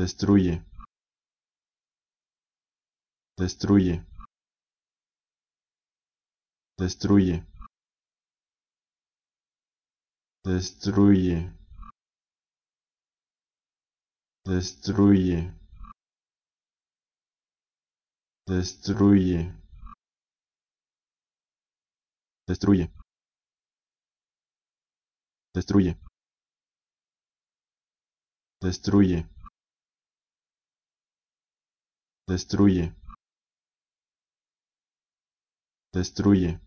Destruye. Destruye. Destruye. Destruye. Destruye. Destruye. Destruye. Destruye. Destruye destruye destruye